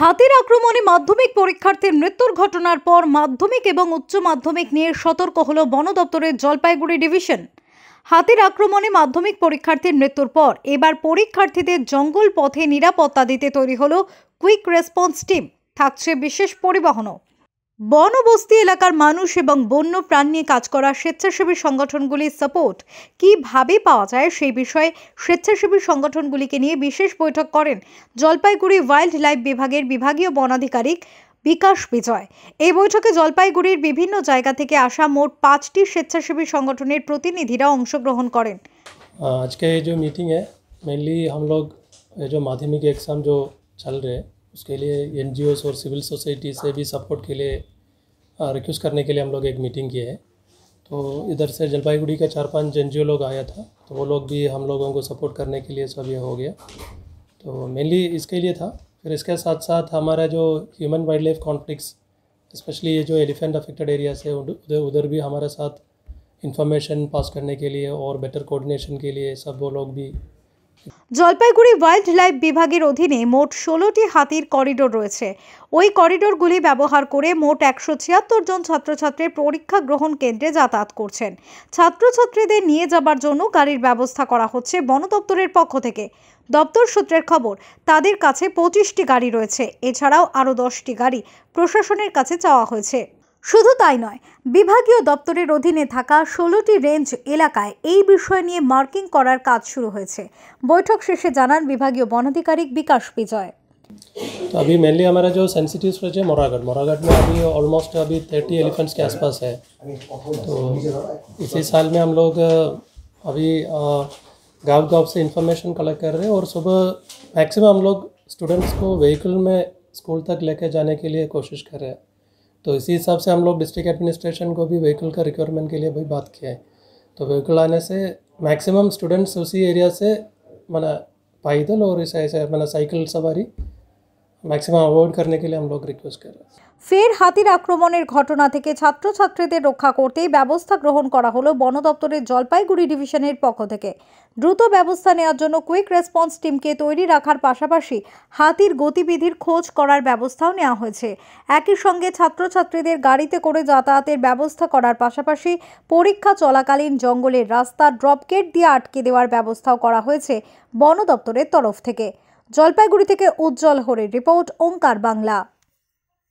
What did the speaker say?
হাতির আক্রমণে মাধ্যমিক পরীক্ষার্থীর মৃত্যুর ঘটনার পর মাধ্যমিক এবং উচ্চ মাধ্যমিক নিয়ে সতর্ক হল বন দপ্তরের জলপাইগুড়ি ডিভিশন হাতির আক্রমণে মাধ্যমিক পরীক্ষার্থীর মৃত্যুর পর এবার পরীক্ষার্থীদের জঙ্গল পথে নিরাপত্তা দিতে তৈরি হল কুইক রেসপন্স টিম থাকছে বিশেষ পরিবহনও বনবস্তি এলাকার মানুষ এবং বন্য প্রাণ নিয়ে কাজ করা স্বেচ্ছাসেবী সংগঠনগুলির সাপোর্ট কিভাবে পাওয়া যায় সেই বিষয়ে স্বেচ্ছাসেবী সংগঠনগুলিকে নিয়ে বিশেষ বৈঠক করেন জলপাইগুড়ি ওয়াইল্ড লাইফ বিভাগের বিভাগীয় বনাধিকারিক বিকাশ বিজয় এই বৈঠকে জলপাইগুড়ির বিভিন্ন জায়গা থেকে আসা মোট পাঁচটি স্বেচ্ছাসেবী সংগঠনের প্রতিনিধিরা অংশগ্রহণ করেন আজকে যে মিটিং মেনলি हम लोग जो माध्यमिक एग्जाम जो उसके लिए एन और सिविल सोसाइटी से भी सपोर्ट के लिए रिक्वेस्ट करने के लिए हम लोग एक मीटिंग किए हैं तो इधर से जलपाईगुड़ी का चार पांच एन लोग आया था तो वो लोग भी हम लोगों को सपोर्ट करने के लिए सब ये हो गया तो मेनली इसके लिए था फिर इसके साथ साथ हमारा जो human wildlife conflicts specially ये जो एलिफेंट अफेक्टेड एरिया है उधर उधर भी हमारे साथ इंफॉर्मेशन पास करने के लिए और बेटर कोऑर्डिनेशन के लिए सब वो लोग भी জলপাইগুড়ি ওয়াইল্ড লাইফ বিভাগের অধীনে মোট ষোলোটি হাতির করিডোর রয়েছে ওই করিডোরগুলি ব্যবহার করে মোট একশো ছিয়াত্তর জন ছাত্রছাত্রীর পরীক্ষা গ্রহণ কেন্দ্রে যাতায়াত করছেন ছাত্রছাত্রীদের নিয়ে যাবার জন্য গাড়ির ব্যবস্থা করা হচ্ছে বন দপ্তরের পক্ষ থেকে দপ্তর সূত্রের খবর তাদের কাছে পঁচিশটি গাড়ি রয়েছে এছাড়াও আরও দশটি গাড়ি প্রশাসনের কাছে চাওয়া হয়েছে শুধু তাই নয় বিভাগীয় দপ্তরের অধীনে থাকা ষোলোটি রেঞ্জ এলাকায় এই বিষয় নিয়ে মার্কিং করার কাজ শুরু হয়েছে বৈঠক শেষে জানান বিভাগীয় বনাধিকারিক বিকাশ বিজয় तो अभी मेनली हमारा जो सेंसिटिव स्ट्रेच है मोरागढ़ मोरागढ़ में अभी ऑलमोस्ट अभी थर्टी एलिफेंट्स के आसपास है तो इसी साल में हम लोग अभी गांव गांव से इंफॉर्मेशन कलेक्ट कर रहे हैं और सुबह मैक्सिमम हम लोग स्टूडेंट्स को व्हीकल में स्कूल तक लेके जाने के लिए कोशिश कर रहे हैं तो इसी हिसाब से हम लोग डिस्ट्रिक्ट एडमिनिस्ट्रेशन को भी व्हीकल का रिक्वायरमेंट के लिए भी बात किया है तो व्हीकल आने से मैक्सिमम स्टूडेंट्स उसी एरिया से मैं पैदल और इस ऐसे मना साइकिल सवारी ম্যাক্সিমাম অ্যাভয়েড করতে के আমরা রিকোয়েস্ট করি ফের হাতির আক্রমণের ঘটনা থেকে ছাত্রছাত্রীদের রক্ষা করতেই ব্যবস্থা গ্রহণ করা হলো বন দপ্তরের জলপাইগুড়ি ডিভিশনের পক্ষ থেকে দ্রুত ব্যবস্থা নেওয়ার জন্য কুইক রেসপন্স টিমকে তৈরি রাখার পাশাপাশি হাতির গতিবিধির খোঁজ করার ব্যবস্থাও নেওয়া হয়েছে একই সঙ্গে ছাত্রছাত্রীদের গাড়িতে করে যাতায়াতের ব্যবস্থা করার পাশাপাশি পরীক্ষা চলাকালীন জঙ্গলের রাস্তা ড্রপগেট দিয়ে আটকে দেওয়ার ব্যবস্থাও করা হয়েছে বন দপ্তরের তরফ থেকে জলপাইগুড়ি থেকে উজ্জ্বল হরে রিপোর্ট ওঙ্কার বাংলা